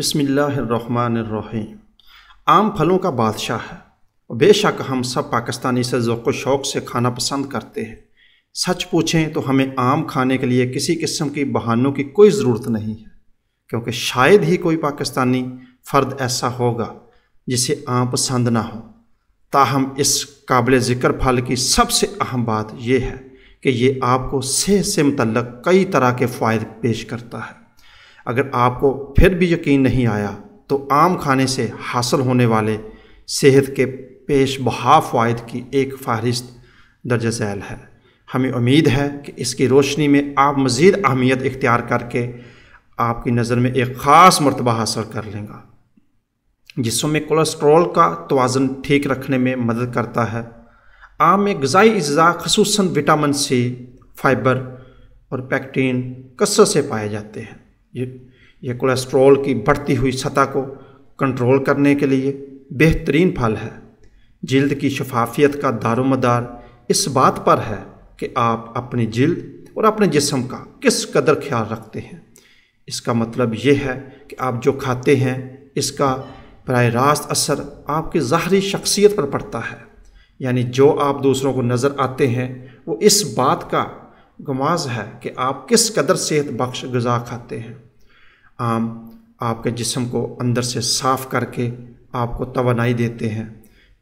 रही आम फलों का बादशाह है बेशक हम सब पाकिस्तानी से ज़ौक़ शौक़ से खाना पसंद करते हैं सच पूछें तो हमें आम खाने के लिए किसी किस्म की बहानों की कोई ज़रूरत नहीं है क्योंकि शायद ही कोई पाकिस्तानी फ़र्द ऐसा होगा जिसे आम पसंद ना हो ताहम इस काबिल ज़िक्र फल की सबसे अहम बात यह है कि ये आपको सेहत से मतलब कई तरह के फ़ायदे पेश करता है अगर आपको फिर भी यकीन नहीं आया तो आम खाने से हासिल होने वाले सेहत के पेश बहा फ़ायद की एक फहरिस्त दर्ज झैल है हमें उम्मीद है कि इसकी रोशनी में आप मज़ीद अहमियत इख्तियार करके आपकी नज़र में एक ख़ास मरतबा हासिल कर लेंगे जिसमें में कोलेस्ट्रॉल का तोज़न ठीक रखने में मदद करता है आम में गज़ाई अज्जा खसूस विटामिन सी फाइबर और पैक्टीन कसर से पाए जाते हैं ये ये कोलेस्ट्रॉल की बढ़ती हुई सतह को कंट्रोल करने के लिए बेहतरीन फल है जल्द की शफाफियत का दारोमदार इस बात पर है कि आप अपनी जल्द और अपने जिसम का किस कदर ख्याल रखते हैं इसका मतलब ये है कि आप जो खाते हैं इसका बर रास्त असर आपकी ज़ाहरी शख्सियत पर पड़ता है यानी जो आप दूसरों को नज़र आते हैं वो इस बात का गमाज है कि आप किस कदर सेहत बख्श गज़ा खाते हैं आम आपके जिसम को अंदर से साफ़ करके आपको तोनाई देते हैं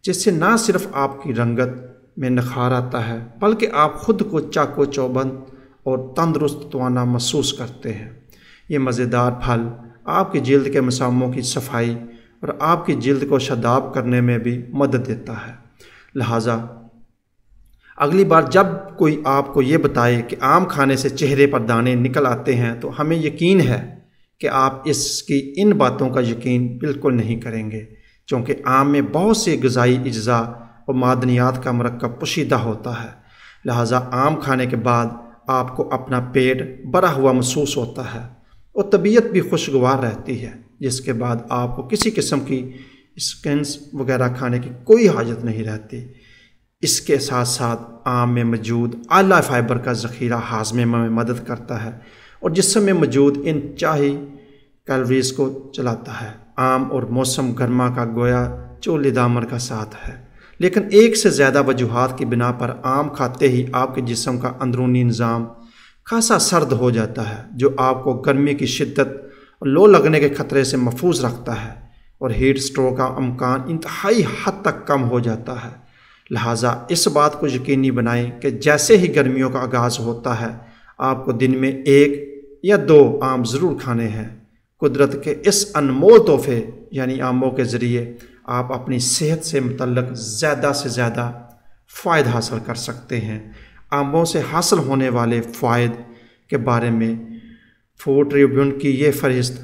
जिससे ना सिर्फ आपकी रंगत में निखार आता है बल्कि आप खुद को चाको चौबंद और तंदरुस्त तोाना महसूस करते हैं ये मज़ेदार फल आपकी जल्द के मसामों की सफाई और आपकी जल्द को शदाब करने में भी मदद देता है लिहाजा अगली बार जब कोई आपको ये बताए कि आम खाने से चेहरे पर दाने निकल आते हैं तो हमें यकीन है कि आप इसकी इन बातों का यकीन बिल्कुल नहीं करेंगे क्योंकि आम में बहुत से गज़ाई अज्जा और मादनियात का मरकब पोशीदा होता है लिहाजा आम खाने के बाद आपको अपना पेट बड़ा हुआ महसूस होता है और तबीयत भी खुशगवार रहती है जिसके बाद आपको किसी किस्म की स्किन्स वगैरह खाने की कोई हाजत नहीं रहती इसके साथ साथ आम में मौजूद आला फाइबर का ज़ख़ीरा हाजमे में मदद करता है और जिसम में मौजूद इन चाही कैलरीज को चलाता है आम और मौसम गर्मा का गोया चोले दामर का साथ है लेकिन एक से ज़्यादा वजूहत की बिना पर आम खाते ही आपके जिसम का अंदरूनी निज़ाम खासा सर्द हो जाता है जो आपको गर्मी की शिद्दत और लो लगने के ख़तरे से महफूज रखता है और हीट स्ट्रोक का अमकान इंतहाई हद तक कम हो जाता है लिहाजा इस बात को यकीनी बनाएं कि जैसे ही गर्मियों का आगाज़ होता है आपको दिन में एक या दो आम ज़रूर खाने हैं कुदरत के इस अनमोल तोहफे यानी आमों के ज़रिए आप अपनी सेहत से मुतलक ज़्यादा से ज़्यादा फ़ायदा हासिल कर सकते हैं आमों से हासिल होने वाले फ़ायद के बारे में फूड ट्रिब्यून की ये फहरिस्त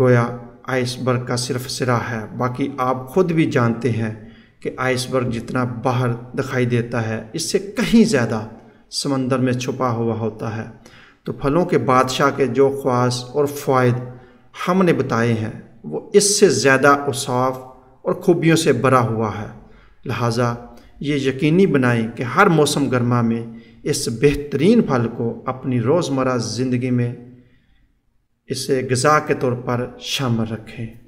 गोया आइसबर्ग का सिर्फ सिरा है बाकी आप खुद भी जानते हैं कि आइसबर्ग जितना बाहर दिखाई देता है इससे कहीं ज़्यादा समंदर में छुपा हुआ होता है तो फलों के बादशाह के जो ख्वास और फ़ायद हमने बताए हैं वो इससे ज़्यादा उसाफ और खूबियों से भरा हुआ है लिहाजा ये यकीनी बनाएं कि हर मौसम गर्मा में इस बेहतरीन फल को अपनी रोज़मर्रा ज़िंदगी में इसे गज़ा के तौर पर शामिल रखें